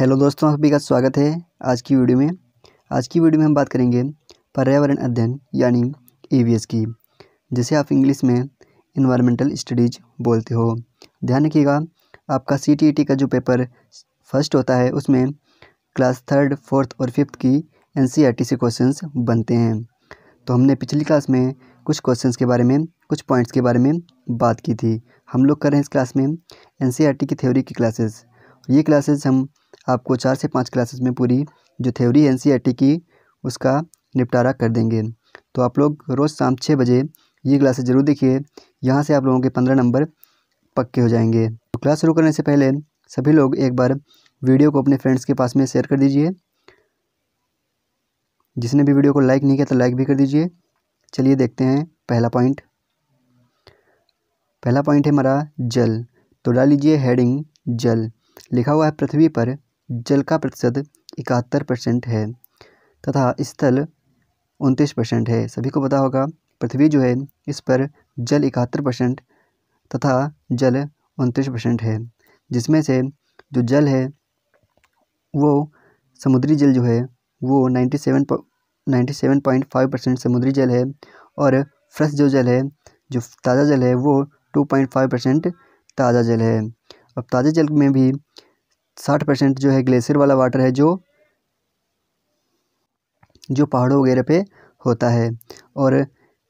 hello दोस्तों आप सभी का स्वागत है आज की वीडियो में आज की वीडियो में हम बात करेंगे पर्यावरण अध्ययन यानी ई की जिसे आप इंग्लिश में इन्वायरमेंटल स्टडीज़ बोलते हो ध्यान रखिएगा आपका सी e का जो पेपर फर्स्ट होता है उसमें क्लास थर्ड फोर्थ और फिफ्थ की एन से क्वेश्चंस बनते हैं तो हमने पिछली क्लास में कुछ क्वेश्चंस के बारे में कुछ पॉइंट्स के बारे में बात की थी हम लोग कर रहे हैं इस क्लास में एन e की थ्योरी की क्लासेस ये क्लासेस हम आपको चार से पाँच क्लासेस में पूरी जो थ्योरी एन e की उसका निपटारा कर देंगे तो आप लोग रोज़ शाम छः बजे ये क्लासेस ज़रूर देखिए यहाँ से आप लोगों के पंद्रह नंबर पक्के हो जाएंगे तो क्लास शुरू करने से पहले सभी लोग एक बार वीडियो को अपने फ्रेंड्स के पास में शेयर कर दीजिए जिसने भी वीडियो को लाइक नहीं किया तो लाइक भी कर दीजिए चलिए देखते हैं पहला पॉइंट पहला पॉइंट है हमारा जल तो डाल लीजिए हेडिंग जल लिखा हुआ है पृथ्वी पर जल का प्रतिशत इकहत्तर परसेंट है तथा स्थल उनतीस परसेंट है सभी को पता होगा पृथ्वी जो है इस पर जल इकहत्तर परसेंट तथा जल उनतीस परसेंट है जिसमें से जो जल है वो समुद्री जल जो है वो ninety seven ninety seven point five percent समुद्री जल है और फ्रेश जो जल है जो ताज़ा जल है वो टू पॉइंट फाइव परसेंट ताज़ा जल है अब ताज़े जल में भी साठ परसेंट जो है ग्लेशियर वाला वाटर है जो जो पहाड़ों वगैरह पे होता है और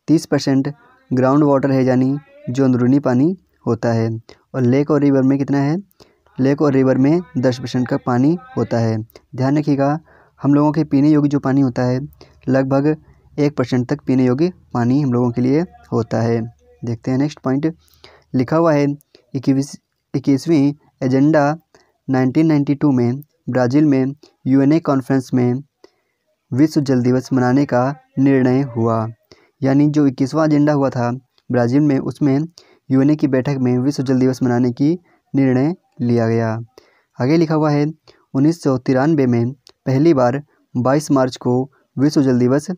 तीस परसेंट ग्राउंड वाटर है यानी जो अंदरूनी पानी होता है और लेक और रिवर में कितना है लेक और रिवर में दस परसेंट का पानी होता है ध्यान रखिएगा हम लोगों के पीने योग्य जो पानी होता है लगभग एक परसेंट तक पीने योग्य पानी हम लोगों के लिए होता है देखते हैं नेक्स्ट पॉइंट लिखा हुआ है इक्कीस इक्कीसवीं एजेंडा 1992 में ब्राज़ील में यूएनए कॉन्फ्रेंस में विश्व जल दिवस मनाने का निर्णय हुआ यानी जो इक्कीसवां एजेंडा हुआ था ब्राज़ील में उसमें यूएनए की बैठक में विश्व जल दिवस मनाने की निर्णय लिया गया आगे लिखा हुआ है उन्नीस में पहली बार 22 मार्च को विश्व जल दिवस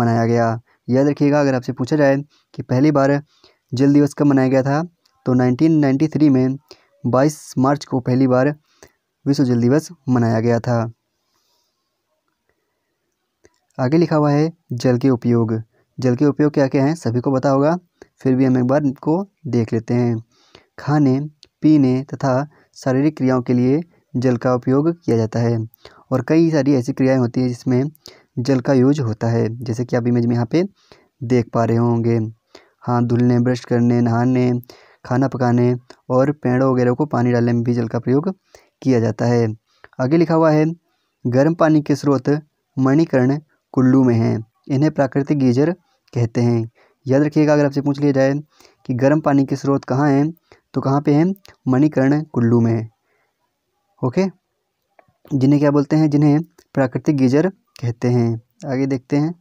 मनाया गया याद रखिएगा अगर आपसे पूछा जाए कि पहली बार जल दिवस कब मनाया गया था तो 1993 में 22 मार्च को पहली बार विश्व जल दिवस मनाया गया था आगे लिखा हुआ है जल के उपयोग जल के उपयोग क्या क्या हैं सभी को पता होगा फिर भी हम एक बार को देख लेते हैं खाने पीने तथा शारीरिक क्रियाओं के लिए जल का उपयोग किया जाता है और कई सारी ऐसी क्रियाएं होती हैं जिसमें जल का यूज होता है जैसे कि आप इमेज में यहाँ पे देख पा रहे होंगे हाथ धुलने ब्रश करने नहाने खाना पकाने और पेड़ों वगैरह को पानी डालने में भी जल का प्रयोग किया जाता है आगे लिखा हुआ है गर्म पानी के स्रोत मणिकर्ण कुल्लू में हैं इन्हें प्राकृतिक गीजर कहते हैं याद रखिएगा अगर आपसे पूछ लिया जाए कि गर्म पानी के स्रोत कहाँ हैं तो कहाँ पे हैं मणिकर्ण कुल्लू में ओके जिन्हें क्या बोलते हैं जिन्हें प्राकृतिक गीजर कहते हैं आगे देखते हैं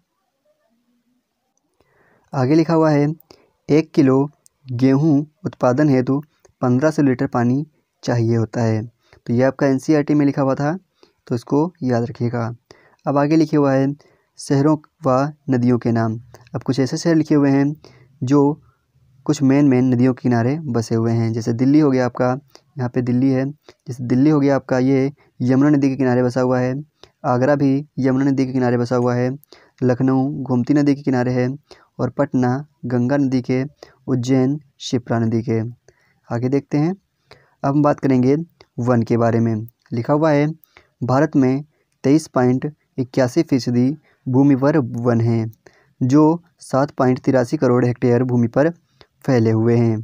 आगे लिखा हुआ है एक किलो गेहूं उत्पादन हेतु पंद्रह सौ लीटर पानी चाहिए होता है तो ये आपका एन e में लिखा हुआ था तो इसको याद रखिएगा अब आगे लिखे हुआ है शहरों व नदियों के नाम अब कुछ ऐसे शहर लिखे हुए हैं जो कुछ मेन मेन नदियों के किनारे बसे हुए हैं जैसे दिल्ली हो गया आपका यहाँ पे दिल्ली है जैसे दिल्ली हो गया आपका ये यमुना नदी के किनारे बसा हुआ है आगरा भी यमुना नदी के किनारे बसा हुआ है लखनऊ गोमती नदी के किनारे है और पटना गंगा नदी के उज्जैन शिप्रा नदी के आगे देखते हैं अब हम बात करेंगे वन के बारे में लिखा हुआ है भारत में तेईस पॉइंट इक्यासी फीसदी भूमि पर वन है जो सात पॉइंट तिरासी करोड़ हेक्टेयर भूमि पर फैले हुए हैं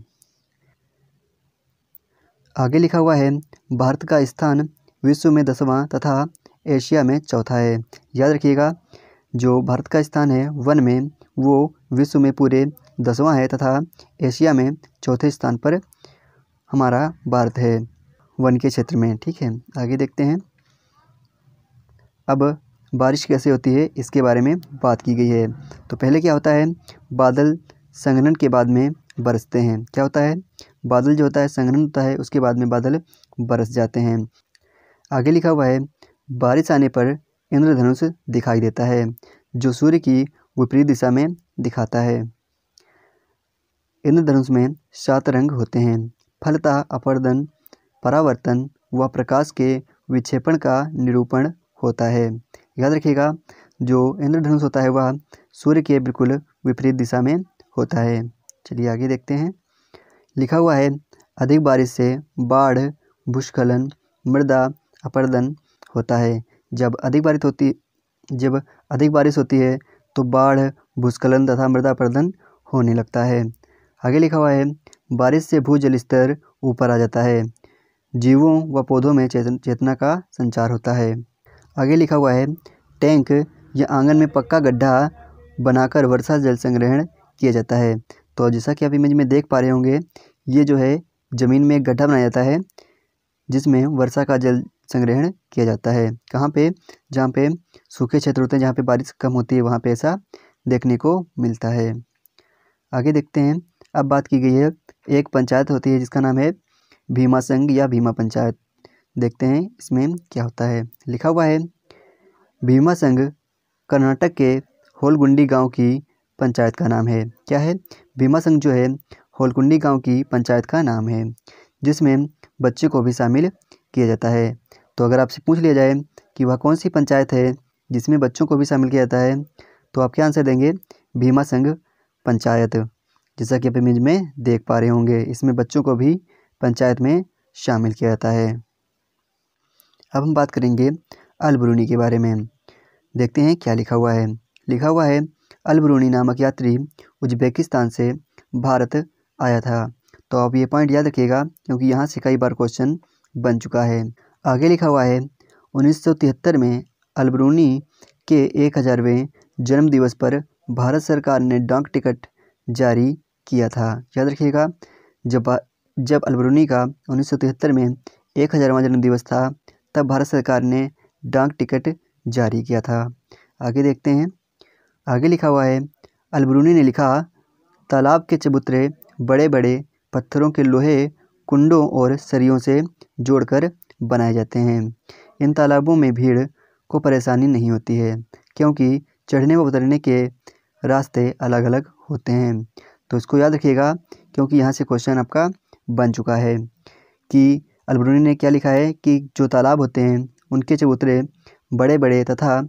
आगे लिखा हुआ है भारत का स्थान विश्व में दसवां तथा एशिया में चौथा है याद रखिएगा जो भारत का स्थान है वन में वो विश्व में पूरे दसवां है तथा एशिया में चौथे स्थान पर हमारा भारत है वन के क्षेत्र में ठीक है आगे देखते हैं अब बारिश कैसे होती है इसके बारे में बात की गई है तो पहले क्या होता है बादल संगठन के बाद में बरसते हैं क्या होता है बादल जो होता है संगठन होता है उसके बाद में बादल बरस जाते हैं आगे लिखा हुआ है बारिश आने पर इंद्रधनुष दिखाई देता है जो सूर्य की विपरीत दिशा में दिखाता है इंद्रधनुष में सात रंग होते हैं फलता अपरदन परावर्तन व प्रकाश के विक्षेपण का निरूपण होता है याद रखिएगा जो इंद्रधनुष होता है वह सूर्य के बिल्कुल विपरीत दिशा में होता है चलिए आगे देखते हैं लिखा हुआ है अधिक बारिश से बाढ़ भूस्खलन मृदा अपरदन होता है जब अधिक बारिश होती जब अधिक बारिश होती है तो बाढ़ भूस्खलन तथा मृदा अपरदन होने लगता है आगे लिखा हुआ है बारिश से भू जल स्तर ऊपर आ जाता है जीवों व पौधों में चेतन चेतना का संचार होता है आगे लिखा हुआ है टैंक या आंगन में पक्का गड्ढा बनाकर वर्षा जल संग्रहण किया जाता है तो जैसा कि आप इमेज में देख पा रहे होंगे ये जो है ज़मीन में एक गड्ढा बनाया जाता है जिसमें वर्षा का जल संग्रहण किया जाता है कहाँ पे जहाँ पे सूखे क्षेत्र होते हैं जहाँ पे बारिश कम होती है वहाँ पे ऐसा देखने को मिलता है आगे देखते हैं अब बात की गई है एक पंचायत होती है जिसका नाम है भीमा संघ या भीमा पंचायत देखते हैं इसमें क्या होता है लिखा हुआ है भीमा संघ कर्नाटक के होलगुंडी गांव की पंचायत का नाम है क्या है भीमा संघ जो है होलगुंडी गांव की पंचायत का नाम है जिसमें बच्चे को भी शामिल किया जाता है तो अगर आपसे पूछ लिया जाए कि वह कौन सी पंचायत है जिसमें बच्चों को भी शामिल किया जाता है तो आप क्या आंसर देंगे भीमा संघ पंचायत जैसा कि आप इमेज में देख पा रहे होंगे इसमें बच्चों को भी पंचायत में शामिल किया जाता है अब हम बात करेंगे अलबरूनी के बारे में देखते हैं क्या लिखा हुआ है लिखा हुआ है अलबरूनी नामक यात्री उज्बेकिस्तान से भारत आया था तो आप ये पॉइंट याद रखिएगा क्योंकि यहाँ से कई बार क्वेश्चन बन चुका है आगे लिखा हुआ है उन्नीस में अलबरूनी के एक हज़ारवें जन्म दिवस पर भारत सरकार ने डाक टिकट जारी किया था याद रखिएगा जब जब अलबरूनी का उन्नीस सौ तिहत्तर में एक हज़ारवाँ जन्मदिवस था तब भारत सरकार ने डाक टिकट जारी किया था आगे देखते हैं आगे लिखा हुआ है अलबरूनी ने लिखा तालाब के चबूतरे बड़े बड़े पत्थरों के लोहे कुंडों और सरियों से जोड़कर बनाए जाते हैं इन तालाबों में भीड़ को परेशानी नहीं होती है क्योंकि चढ़ने व उतरने के रास्ते अलग अलग होते हैं तो इसको याद रखिएगा क्योंकि यहाँ से क्वेश्चन आपका बन चुका है कि अलबरूनी ने क्या लिखा है कि जो तालाब होते हैं उनके चबूतरे बड़े बड़े तथा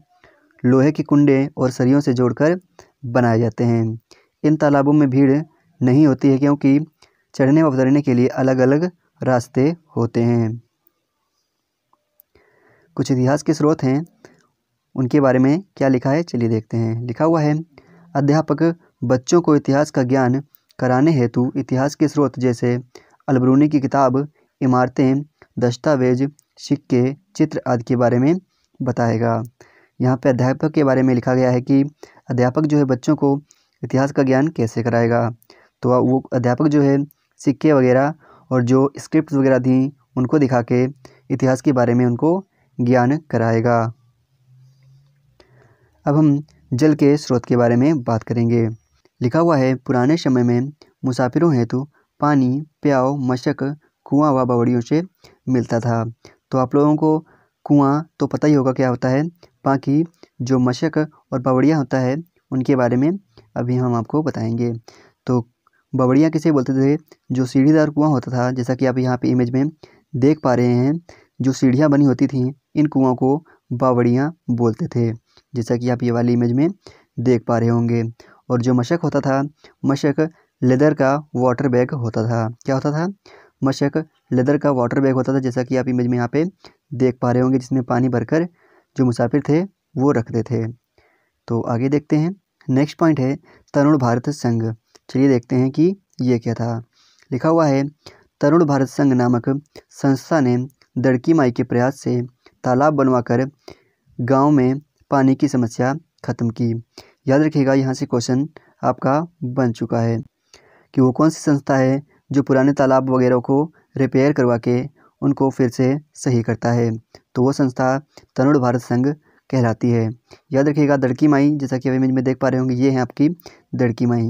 लोहे के कुंडे और सरियों से जोड़कर बनाए जाते हैं इन तालाबों में भीड़ नहीं होती है क्योंकि चढ़ने व उतरने के लिए अलग अलग रास्ते होते हैं कुछ इतिहास के स्रोत हैं उनके बारे में क्या लिखा है चलिए देखते हैं लिखा हुआ है अध्यापक बच्चों को इतिहास का ज्ञान कराने हेतु इतिहास के स्रोत जैसे अलबरूनी की किताब इमारतें दस्तावेज सिक्के चित्र आदि के बारे में बताएगा यहाँ पे अध्यापक के बारे में लिखा गया है कि अध्यापक जो है बच्चों को इतिहास का ज्ञान कैसे कराएगा तो वो अध्यापक जो है सिक्के वगैरह और जो स्क्रिप्ट वगैरह थी उनको दिखा के इतिहास के बारे में उनको ज्ञान कराएगा अब हम जल के स्रोत के बारे में बात करेंगे लिखा हुआ है पुराने समय में मुसाफिरों हेतु पानी प्याव मशक कुआँ व बावड़ियों से मिलता था तो आप लोगों को कुआँ तो पता ही होगा क्या होता है बाकी जो मशक और बावड़िया होता है उनके बारे में अभी हम आपको बताएंगे तो बावड़ियाँ किसे बोलते थे जो सीढ़ीदार कुआं होता था जैसा कि आप यहाँ पे इमेज में देख पा रहे हैं जो सीढ़ियाँ बनी होती थी इन कुओं को बावड़ियाँ बोलते थे जैसा कि आप ये वाली इमेज में देख पा रहे होंगे और जो मशक होता था मशक लेदर का वाटर बैग होता था क्या होता था मशक लेदर का वाटर बैग होता था जैसा कि आप इमेज में यहाँ पे देख पा रहे होंगे जिसमें पानी भरकर जो मुसाफिर थे वो रखते थे तो आगे देखते हैं नेक्स्ट पॉइंट है तरुण भारत संघ चलिए देखते हैं कि ये क्या था लिखा हुआ है तरुण भारत संघ नामक संस्था ने दड़की माई के प्रयास से तालाब बनवाकर गांव में पानी की समस्या खत्म की याद रखिएगा यहाँ से क्वेश्चन आपका बन चुका है कि वो कौन सी संस्था है जो पुराने तालाब वगैरह को रिपेयर करवा के उनको फिर से सही करता है तो वो संस्था तरुण भारत संघ कहलाती है याद रखिएगा दड़की माई जैसा कि अभी इमेज में देख पा रहे होंगे ये हैं आपकी दड़की माई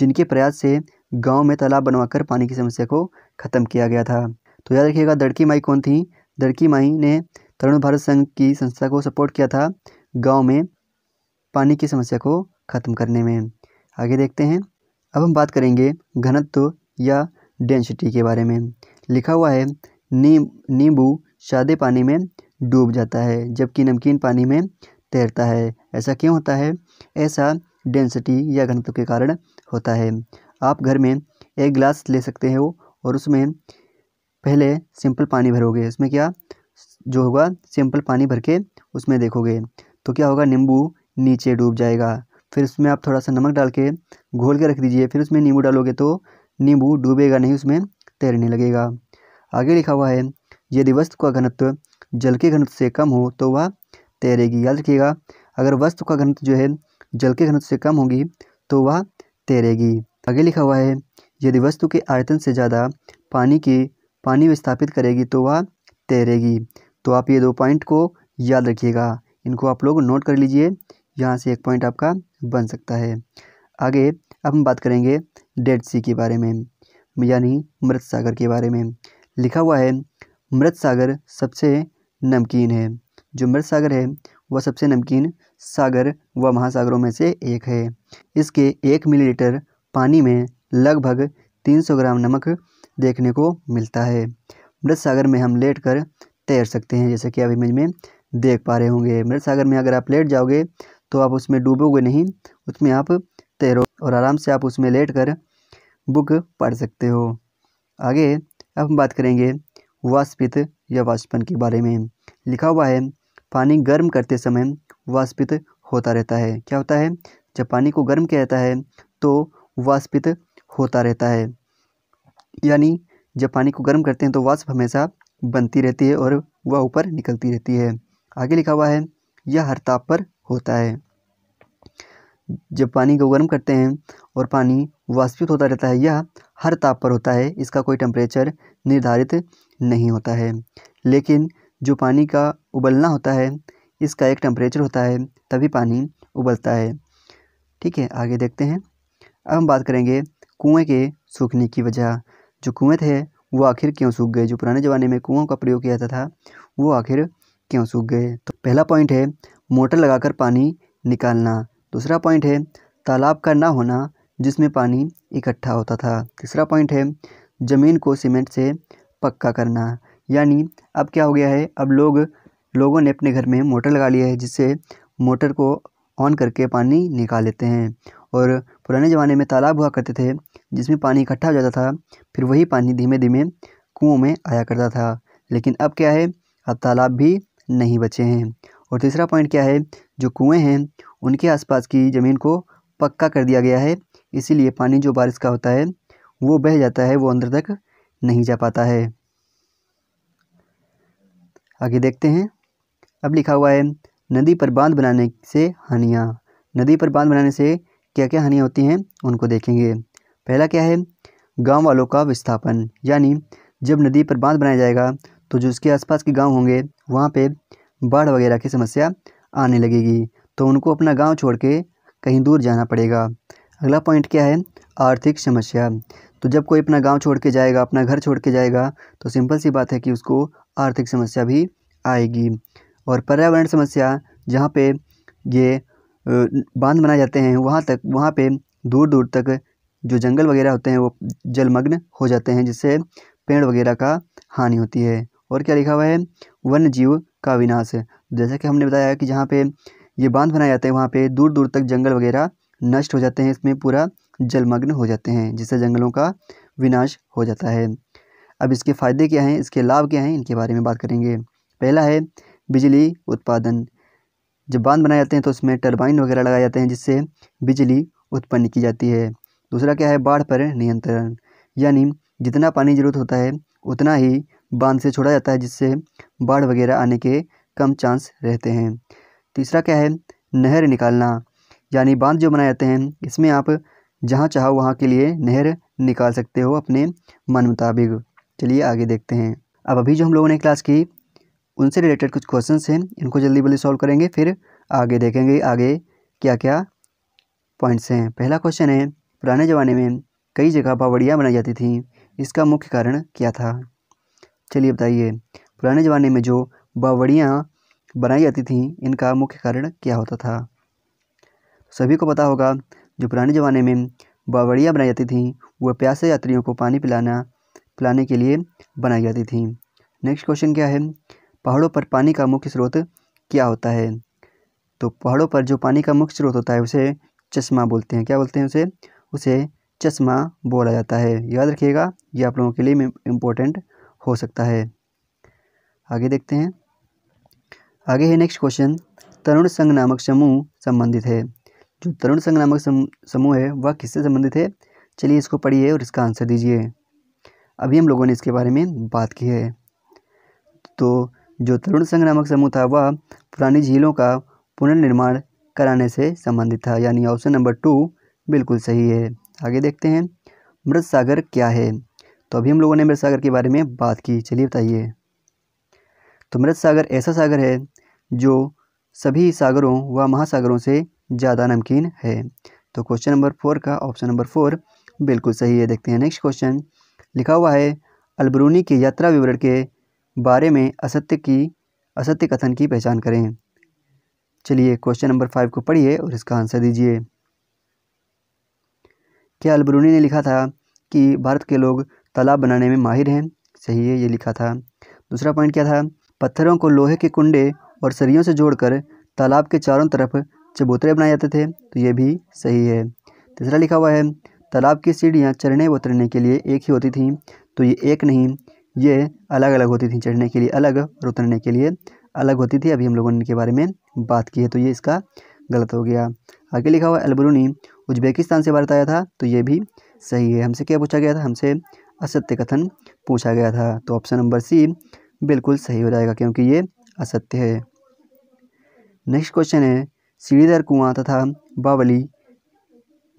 जिनके प्रयास से गांव में तालाब बनवाकर पानी की समस्या को ख़त्म किया गया था तो याद रखिएगा दड़की माई कौन थी दड़की माई ने तरुण भारत संघ की संस्था को सपोर्ट किया था गाँव में पानी की समस्या को ख़त्म करने में आगे देखते हैं अब हम बात करेंगे घनत्व या डेंसिटी के बारे में लिखा हुआ है नी नींबू सादे पानी में डूब जाता है जबकि नमकीन पानी में तैरता है ऐसा क्यों होता है ऐसा डेंसिटी या घनत्व के कारण होता है आप घर में एक गिलास ले सकते हो और उसमें पहले सिंपल पानी भरोगे इसमें क्या जो होगा सिंपल पानी भर के उसमें देखोगे तो क्या होगा नींबू नीचे डूब जाएगा फिर उसमें आप थोड़ा सा नमक डाल के घोल के रख दीजिए फिर उसमें नींबू डालोगे तो नींबू डूबेगा नहीं उसमें तैरने लगेगा आगे लिखा हुआ है यदि वस्तु का घनत्व जल के घनत्व से कम हो तो वह तैरेगी याद रखिएगा अगर वस्तु का घनत्व जो है जल के घनत्व से कम होगी तो वह तैरेगी आगे लिखा हुआ है यदि वस्तु के आयतन से ज़्यादा पानी की पानी विस्थापित करेगी तो वह तैरेगी तो आप ये दो पॉइंट को याद रखिएगा इनको आप लोग नोट कर लीजिए यहाँ से एक पॉइंट आपका बन सकता है आगे अब हम बात करेंगे डेड सी के बारे में यानी मृत सागर के बारे में लिखा हुआ है मृत सागर सबसे नमकीन है जो मृत सागर है वह सबसे नमकीन सागर व महासागरों में से एक है इसके एक मिलीलीटर पानी में लगभग 300 ग्राम नमक देखने को मिलता है मृत सागर में हम लेट कर तैर सकते हैं जैसे कि आप इमेज में देख पा रहे होंगे मृत सागर में अगर आप लेट जाओगे तो आप उसमें डूबोगे नहीं उसमें आप तैरो और आराम से आप उसमें लेट कर बुक पढ़ सकते हो आगे अब हम बात करेंगे वाष्पित या वाष्पन के बारे में लिखा हुआ है पानी गर्म करते समय वाष्पित होता रहता है क्या होता है जब पानी को गर्म किया जाता है तो वाष्पित होता रहता है यानी जब पानी को गर्म करते हैं तो वाष्प हमेशा बनती रहती है और वह ऊपर निकलती रहती है आगे लिखा हुआ है यह हर ताप पर होता है जब पानी को गर्म करते हैं और पानी वाष्पित होता रहता है यह हर ताप पर होता है इसका कोई टेम्परेचर निर्धारित नहीं होता है लेकिन जो पानी का उबलना होता है इसका एक टेम्परेचर होता है तभी पानी उबलता है ठीक है आगे देखते हैं अब हम बात करेंगे कुएँ के सूखने की वजह जो कुएँ थे वो आखिर क्यों सूख गए जो पुराने ज़माने में कुओं का प्रयोग किया जाता था वो आखिर क्यों सूख गए तो पहला पॉइंट है मोटर लगाकर पानी निकालना दूसरा पॉइंट है तालाब का ना होना जिसमें पानी इकट्ठा होता था तीसरा पॉइंट है ज़मीन को सीमेंट से पक्का करना यानी अब क्या हो गया है अब लोग लोगों ने अपने घर में मोटर लगा लिया है जिससे मोटर को ऑन करके पानी निकाल लेते हैं और पुराने ज़माने में तालाब हुआ करते थे जिसमें पानी इकट्ठा हो जाता था फिर वही पानी धीमे धीमे कुओं में आया करता था लेकिन अब क्या है अब तालाब भी नहीं बचे हैं और तीसरा पॉइंट क्या है जो कुएँ हैं उनके आसपास की ज़मीन को पक्का कर दिया गया है इसीलिए पानी जो बारिश का होता है वो बह जाता है वो अंदर तक नहीं जा पाता है आगे देखते हैं अब लिखा हुआ है नदी पर बांध बनाने से हानियाँ नदी पर बांध बनाने से क्या क्या हानियाँ होती हैं उनको देखेंगे पहला क्या है गांव वालों का विस्थापन यानी जब नदी पर बांध बनाया जाएगा तो जो उसके आसपास के गांव होंगे वहाँ पे बाढ़ वगैरह की समस्या आने लगेगी तो उनको अपना गांव छोड़ के कहीं दूर जाना पड़ेगा अगला पॉइंट क्या है आर्थिक समस्या तो जब कोई अपना गांव छोड़ के जाएगा अपना घर छोड़ के जाएगा तो सिंपल सी बात है कि उसको आर्थिक समस्या भी आएगी और पर्यावरण समस्या जहाँ पे ये बांध बनाए जाते हैं वहाँ तक वहाँ पे दूर दूर तक जो जंगल वगैरह होते हैं वो जलमग्न हो जाते हैं जिससे पेड़ वगैरह का हानि होती है और क्या लिखा हुआ है वन्य जीव का विनाश है जैसा कि हमने बताया कि जहाँ पे ये बांध बनाए जाते हैं वहाँ पे दूर दूर तक जंगल वगैरह नष्ट हो जाते हैं इसमें पूरा जलमग्न हो जाते हैं जिससे जंगलों का विनाश हो जाता है अब इसके फ़ायदे क्या हैं इसके लाभ क्या हैं इनके बारे में बात करेंगे पहला है बिजली उत्पादन जब बांध बनाए जाते हैं तो उसमें टर्बाइन वगैरह लगाए जाते हैं जिससे बिजली उत्पन्न की जाती है दूसरा क्या है बाढ़ पर नियंत्रण यानी जितना पानी ज़रूरत होता है उतना ही बांध से छोड़ा जाता है जिससे बाढ़ वगैरह आने के कम चांस रहते हैं तीसरा क्या है नहर निकालना यानी बांध जो बनाए जाते हैं इसमें आप जहाँ चाहो वहाँ के लिए नहर निकाल सकते हो अपने मन मुताबिक चलिए आगे देखते हैं अब अभी जो हम लोगों ने क्लास की उनसे रिलेटेड कुछ क्वेश्चंस हैं इनको जल्दी जल्दी सॉल्व करेंगे फिर आगे देखेंगे आगे क्या क्या पॉइंट्स हैं पहला क्वेश्चन है पुराने ज़माने में कई जगह बावड़ियाँ बनाई जाती थीं इसका मुख्य कारण क्या था चलिए बताइए पुराने ज़माने में जो बावड़ियाँ बनाई जाती थीं इनका मुख्य कारण क्या होता था सभी को पता होगा जो पुराने ज़माने में बावड़ियाँ बनाई जाती थीं वह प्यासे यात्रियों को पानी पिलाना पिलाने के लिए बनाई जाती थीं नेक्स्ट क्वेश्चन क्या है पहाड़ों पर पानी का मुख्य स्रोत क्या होता है तो पहाड़ों पर जो पानी का मुख्य स्रोत होता है उसे चश्मा बोलते हैं क्या बोलते हैं उसे उसे चश्मा बोला जाता है याद रखिएगा ये आप लोगों के लिए इम्पोर्टेंट हो सकता है आगे देखते हैं आगे है नेक्स्ट क्वेश्चन तरुण संघ नामक समूह संबंधित है जो तरुण संघ नामक समूह है वह किससे संबंधित है चलिए इसको पढ़िए और इसका आंसर दीजिए अभी हम लोगों ने इसके बारे में बात की है तो जो तरुण संघ नामक समूह था वह पुरानी झीलों का पुनर्निर्माण कराने से संबंधित था यानी ऑप्शन नंबर टू बिल्कुल सही है आगे देखते हैं मृत सागर क्या है तो अभी हम लोगों ने मृत सागर के बारे में बात की चलिए बताइए तो मृत सागर ऐसा सागर है जो सभी सागरों व महासागरों से ज़्यादा नमकीन है तो क्वेश्चन नंबर फोर का ऑप्शन नंबर फोर बिल्कुल सही है देखते हैं नेक्स्ट क्वेश्चन लिखा हुआ है अलबरूनी के यात्रा विवरण के बारे में असत्य की असत्य कथन की पहचान करें चलिए क्वेश्चन नंबर फाइव को पढ़िए और इसका आंसर दीजिए क्या अल्बरूनी ने लिखा था कि भारत के लोग तालाब बनाने में माहिर हैं सही है ये लिखा था दूसरा पॉइंट क्या था पत्थरों को लोहे के कुंडे और सरियों से जोड़कर तालाब के चारों तरफ चबूतरे बनाए जाते थे तो ये भी सही है तीसरा लिखा हुआ है तालाब की सीढ़ियाँ चढ़ने व उतरने के लिए एक ही होती थी तो ये एक नहीं ये अलग अलग होती थी चढ़ने के लिए अलग और उतरने के लिए अलग होती थी अभी हम लोगों ने इनके बारे में बात की है तो ये इसका गलत हो गया आगे लिखा हुआ अलबरूनी उज्बेकिस्तान से भारत आया था तो ये भी सही है हमसे क्या पूछा गया था हमसे असत्य कथन पूछा गया था तो ऑप्शन नंबर सी बिल्कुल सही हो जाएगा क्योंकि ये असत्य है नेक्स्ट क्वेश्चन है सीढ़ीदार कुआं तथा बावली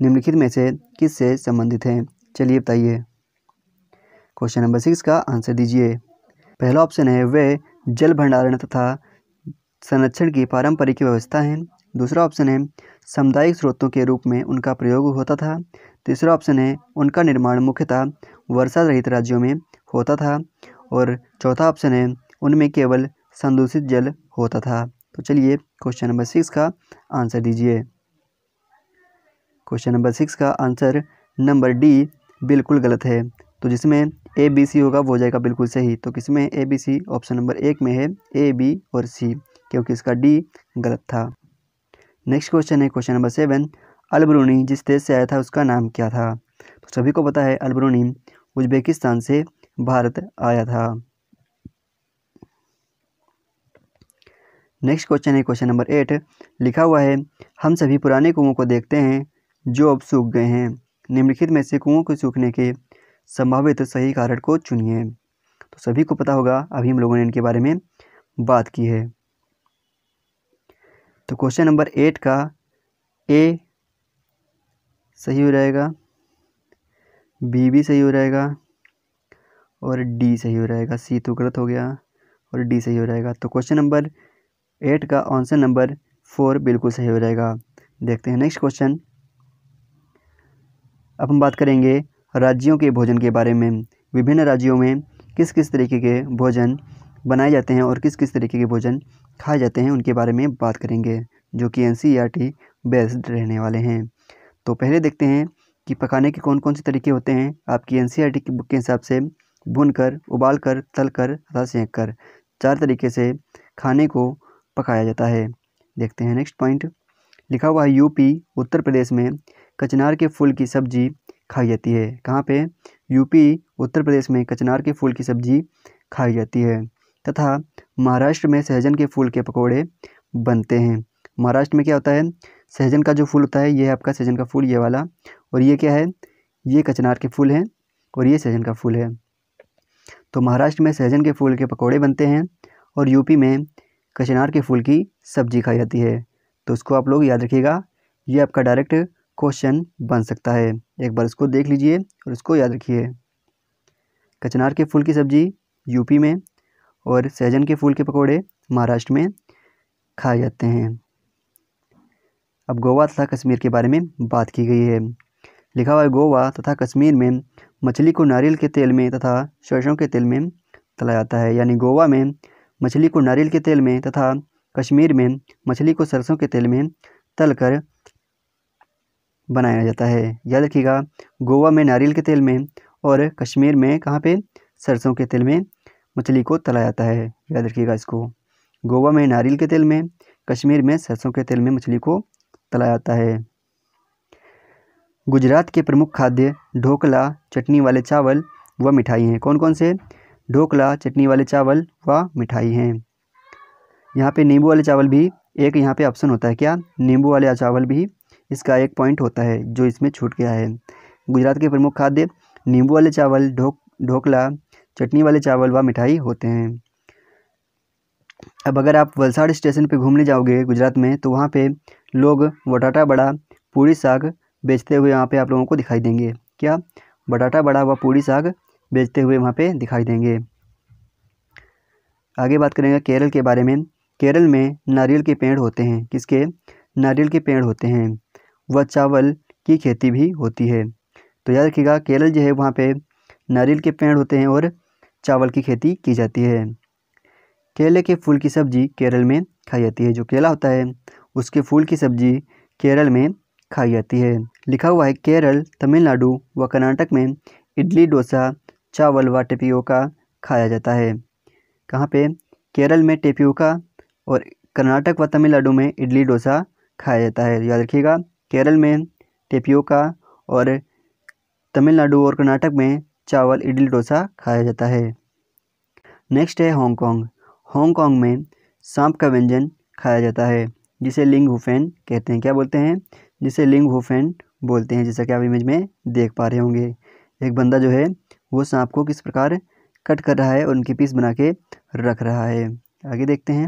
निम्नलिखित में से किस से संबंधित हैं चलिए बताइए क्वेश्चन नंबर सिक्स का आंसर दीजिए पहला ऑप्शन है वे जल भंडारण तथा संरक्षण की पारंपरिक व्यवस्था है दूसरा ऑप्शन है सामुदायिक स्रोतों के रूप में उनका प्रयोग होता था तीसरा ऑप्शन है उनका निर्माण मुख्यतः वर्षा रहित राज्यों में होता था और चौथा ऑप्शन है उनमें केवल संदूषित जल होता था तो चलिए क्वेश्चन नंबर सिक्स का आंसर दीजिए क्वेश्चन नंबर सिक्स का आंसर नंबर डी बिल्कुल गलत है तो जिसमें ए बी सी होगा वो जाएगा बिल्कुल सही तो किसमें A B C option number एक में है ए बी और सी क्योंकि इसका डी गलत था नेक्स्ट क्वेश्चन है क्वेश्चन नंबर सेवन अलबरूनी जिस देश से आया था उसका नाम क्या था तो सभी को पता है अलबरूनी उज्बेकिस्तान से भारत आया था नेक्स्ट क्वेश्चन है क्वेश्चन नंबर एट लिखा हुआ है हम सभी पुराने कुओं को देखते हैं जो अब सूख गए हैं निम्नलिखित में से कुओं को सूखने के संभावित सही कारण को चुनिए तो सभी को पता होगा अभी हम लोगों ने इनके बारे में बात की है तो क्वेश्चन नंबर एट का ए सही हो जाएगा बी भी सही हो जाएगा और डी सही हो जाएगा सी तो गलत हो गया और डी सही हो जाएगा तो क्वेश्चन नंबर एट का आंसर नंबर फोर बिल्कुल सही हो जाएगा देखते हैं नेक्स्ट क्वेश्चन अब हम बात करेंगे राज्यों के भोजन के बारे में विभिन्न राज्यों में किस किस तरीके के भोजन बनाए जाते हैं और किस किस तरीके के भोजन खाए जाते हैं उनके बारे में बात करेंगे जो कि एन सी बेस्ड रहने वाले हैं तो पहले देखते हैं कि पकाने के कौन कौन से तरीके होते हैं आपकी एन e की बुक के हिसाब से भुन कर उबाल कर तल कर तथा सेंक कर चार तरीके से खाने को पकाया जाता है देखते हैं नेक्स्ट पॉइंट लिखा हुआ है यूपी उत्तर प्रदेश में कचनार के फूल की सब्जी खाई जाती है कहाँ पे यूपी उत्तर प्रदेश में कचनार के फूल की सब्जी खाई जाती है तथा महाराष्ट्र में सहजन के फूल के पकौड़े बनते हैं महाराष्ट्र में क्या होता है सहजन का जो फूल होता है ये है आपका सहजन का फूल ये वाला और ये क्या है ये कचनार के फूल हैं और ये सहजन का फूल है तो महाराष्ट्र में सहजन के फूल के पकौड़े बनते हैं और यूपी में कचनार के फूल की सब्जी खाई जाती है तो उसको आप लोग याद रखिएगा ये आपका डायरेक्ट क्वेश्चन बन सकता है एक बार इसको देख लीजिए और इसको याद रखिए कचनार के फूल की सब्जी यूपी में और सहजन के फूल के पकौड़े महाराष्ट्र में खाए जाते हैं अब गोवा तथा कश्मीर के बारे में बात की गई है लिखा हुआ है गोवा तथा कश्मीर में मछली को नारियल के तेल में तथा सरसों के तेल में तला जाता है यानी गोवा में मछली को नारियल के तेल में तथा कश्मीर में मछली को सरसों के तेल में तल कर बनाया जाता है याद रखिएगा गोवा में नारियल के तेल में और कश्मीर में कहाँ पे सरसों के तेल में मछली को तला जाता है याद रखिएगा इसको गोवा में नारियल के तेल में कश्मीर में सरसों के तेल में मछली को तला जाता है गुजरात के प्रमुख खाद्य ढोकला चटनी वाले चावल व मिठाई हैं कौन कौन से ढोकला चटनी वाले चावल व मिठाई हैं यहाँ पे नींबू वाले चावल भी एक यहाँ पे ऑप्शन होता है क्या नींबू वाले चावल भी इसका एक पॉइंट होता है जो इसमें छूट गया है गुजरात के प्रमुख खाद्य नींबू वाले चावल ढोक ढोकला चटनी वाले चावल व मिठाई होते हैं अब अगर आप वलसाड़ स्टेशन पे घूमने जाओगे गुजरात में तो वहाँ पे लोग बटाटा बड़ा पूरी साग बेचते हुए वहाँ पे आप लोगों को दिखाई देंगे क्या बटाटा बड़ा व पूरी साग बेचते हुए वहाँ पे दिखाई देंगे आगे बात करेंगे केरल के बारे में केरल में नारियल के पेड़ होते हैं किसके नारियल के पेड़ होते हैं व चावल की खेती भी होती है तो याद रखिएगा केरल जो है वहाँ पर नारियल के पेड़ होते हैं और चावल की खेती की जाती है केले के फूल की सब्जी केरल में खाई जाती है जो केला होता है उसके फूल की सब्जी केरल में खाई जाती है लिखा हुआ है केरल तमिलनाडु व कर्नाटक में इडली डोसा चावल व टेपियोका खाया जाता है कहाँ पे केरल में टेपियोका और कर्नाटक व तमिलनाडु में इडली डोसा खाया जाता है याद रखिएगा केरल में टेपियोका और तमिलनाडु और कर्नाटक में चावल इडली डोसा खाया जाता है नेक्स्ट है हांगकांग हांगकांग में सांप का व्यंजन खाया जाता है जिसे लिंग हुफेन कहते हैं क्या बोलते हैं जिसे लिंग हुफेन बोलते हैं जैसा कि आप इमेज में देख पा रहे होंगे एक बंदा जो है वो सांप को किस प्रकार कट कर रहा है और उनकी पीस बना के रख रहा है आगे देखते हैं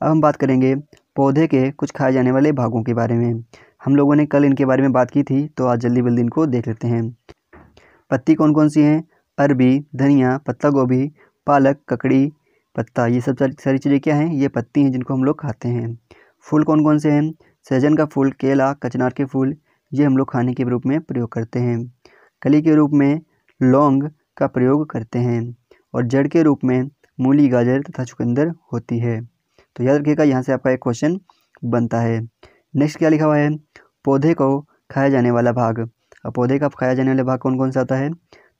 अब हम बात करेंगे पौधे के कुछ खाए जाने वाले भागों के बारे में हम लोगों ने कल इनके बारे में बात की थी तो आज जल्दी जल्दी इनको देख लेते हैं पत्ती कौन कौन सी हैं अरबी धनिया पत्ता गोभी पालक ककड़ी पत्ता ये सब सारी चीज़ें क्या हैं ये पत्ती हैं जिनको हम लोग खाते हैं फूल कौन कौन से हैं सहजन का फूल केला कचनार के फूल ये हम लोग खाने के रूप में प्रयोग करते हैं कली के रूप में लौंग का प्रयोग करते हैं और जड़ के रूप में मूली गाजर तथा चुकंदर होती है तो याद रखिएगा यहाँ से आपका एक क्वेश्चन बनता है नेक्स्ट क्या लिखा हुआ है पौधे को खाया जाने वाला भाग अब पौधे का खाया जाने वाला भाग कौन कौन सा होता है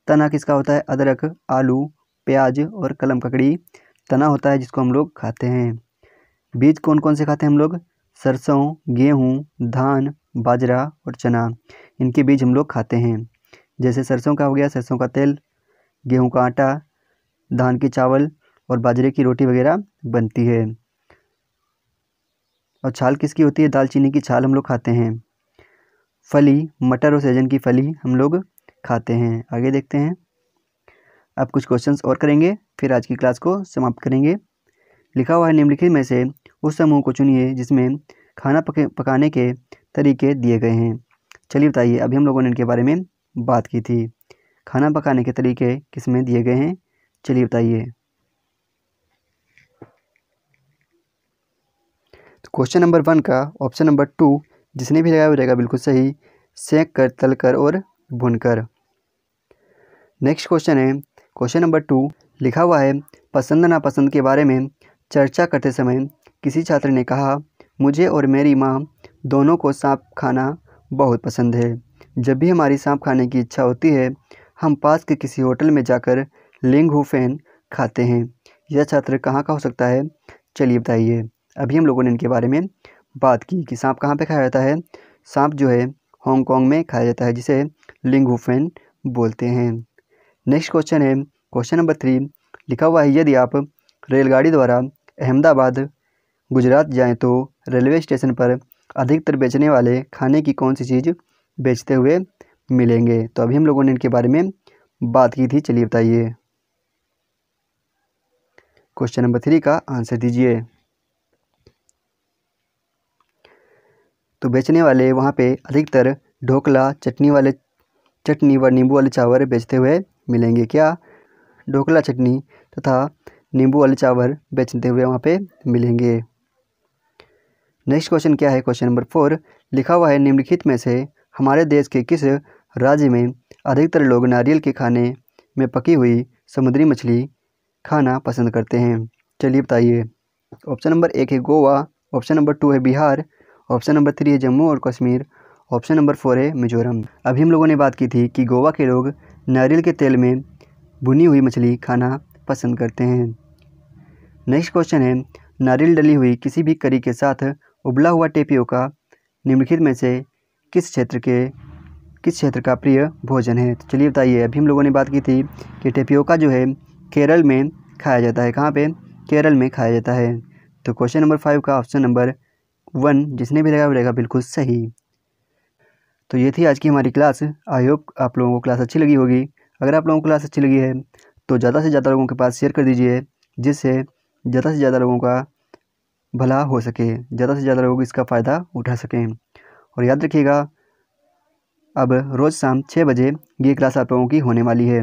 तना किसका होता है अदरक आलू प्याज और कलम ककड़ी तना होता है जिसको हम लोग खाते हैं बीज कौन कौन से खाते हैं हम लोग सरसों गेहूँ धान बाजरा और चना इनके बीज हम लोग खाते हैं जैसे सरसों का हो गया सरसों का तेल गेहूँ का आटा धान के चावल और बाजरे की रोटी वगैरह बनती है और छाल किसकी होती है दालचीनी की छाल हम लोग खाते हैं फली मटर और सहजन की फली हम लोग खाते हैं आगे देखते हैं अब कुछ क्वेश्चंस और करेंगे फिर आज की क्लास को समाप्त करेंगे लिखा हुआ है निम्नलिखित में से उस समूह को चुनिए जिसमें खाना पके पकाने के तरीके दिए गए हैं चलिए बताइए अभी हम लोगों ने इनके बारे में बात की थी खाना पकाने के तरीके किस में दिए गए हैं चलिए बताइए तो क्वेश्चन नंबर वन का ऑप्शन नंबर टू जिसने भी लगाया हो जाएगा बिल्कुल सही सेक कर तल कर और भुन कर नेक्स्ट क्वेश्चन है क्वेश्चन नंबर टू लिखा हुआ है पसंद नापसंद के बारे में चर्चा करते समय किसी छात्र ने कहा मुझे और मेरी माँ दोनों को सांप खाना बहुत पसंद है जब भी हमारी सांप खाने की इच्छा होती है हम पास के किसी होटल में जाकर लिंग फैन खाते हैं यह छात्र कहाँ का हो सकता है चलिए बताइए अभी हम लोगों ने इनके बारे में बात की कि सांप कहाँ पे खाया जाता है सांप जो है हांगकांग में खाया जाता है जिसे लिंग फैन बोलते हैं नेक्स्ट क्वेश्चन है क्वेश्चन नंबर थ्री लिखा हुआ है यदि आप रेलगाड़ी द्वारा अहमदाबाद गुजरात जाएँ तो रेलवे स्टेशन पर अधिकतर बेचने वाले खाने की कौन सी चीज़ बेचते हुए मिलेंगे तो अभी हम लोगों ने इनके बारे में बात की थी चलिए बताइए क्वेश्चन नंबर थ्री का आंसर दीजिए तो बेचने वाले वहाँ पे अधिकतर ढोकला चटनी वाले चटनी व नींबू वाले चावल बेचते हुए मिलेंगे क्या ढोकला चटनी तथा नींबू वाले चावल बेचते हुए वहाँ पे मिलेंगे नेक्स्ट क्वेश्चन क्या है क्वेश्चन नंबर फोर लिखा हुआ है निम्नलिखित में से हमारे देश के किस राज्य में अधिकतर लोग नारियल के खाने में पकी हुई समुद्री मछली खाना पसंद करते हैं चलिए बताइए ऑप्शन नंबर एक है गोवा ऑप्शन नंबर टू है बिहार ऑप्शन नंबर थ्री है जम्मू और कश्मीर ऑप्शन नंबर फोर है मिजोरम अभी हम लोगों ने बात की थी कि गोवा के लोग नारियल के तेल में भुनी हुई मछली खाना पसंद करते हैं नेक्स्ट क्वेश्चन है नारियल डली हुई किसी भी करी के साथ उबला हुआ टेपियोका निम्नलिखित में से किस क्षेत्र के किस क्षेत्र का प्रिय भोजन है तो चलिए बताइए अभी हम लोगों ने बात की थी कि टेपियोका जो है केरल में खाया जाता है कहाँ पे केरल में खाया जाता है तो क्वेश्चन नंबर फाइव का ऑप्शन नंबर वन जिसने भी लगा वो रहेगा बिल्कुल सही तो ये थी आज की हमारी क्लास आई होप आप लोगों को क्लास अच्छी लगी होगी अगर आप लोगों को क्लास अच्छी लगी है तो ज़्यादा से ज़्यादा लोगों के पास शेयर कर दीजिए जिससे ज़्यादा से ज़्यादा लोगों का भला हो सके ज़्यादा से ज़्यादा लोग इसका फ़ायदा उठा सकें और याद रखिएगा अब रोज़ शाम छः बजे ये क्लास आप लोगों की होने वाली है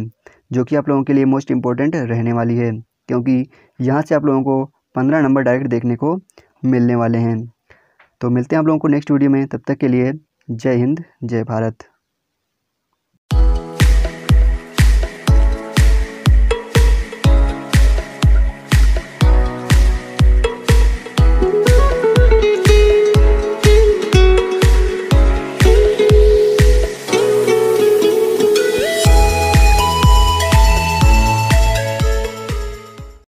जो कि आप लोगों के लिए मोस्ट इम्पोर्टेंट रहने वाली है क्योंकि यहाँ से आप लोगों को पंद्रह नंबर डायरेक्ट देखने को मिलने वाले हैं तो मिलते हैं आप लोगों को नेक्स्ट वीडियो में तब तक के लिए जय हिंद जय भारत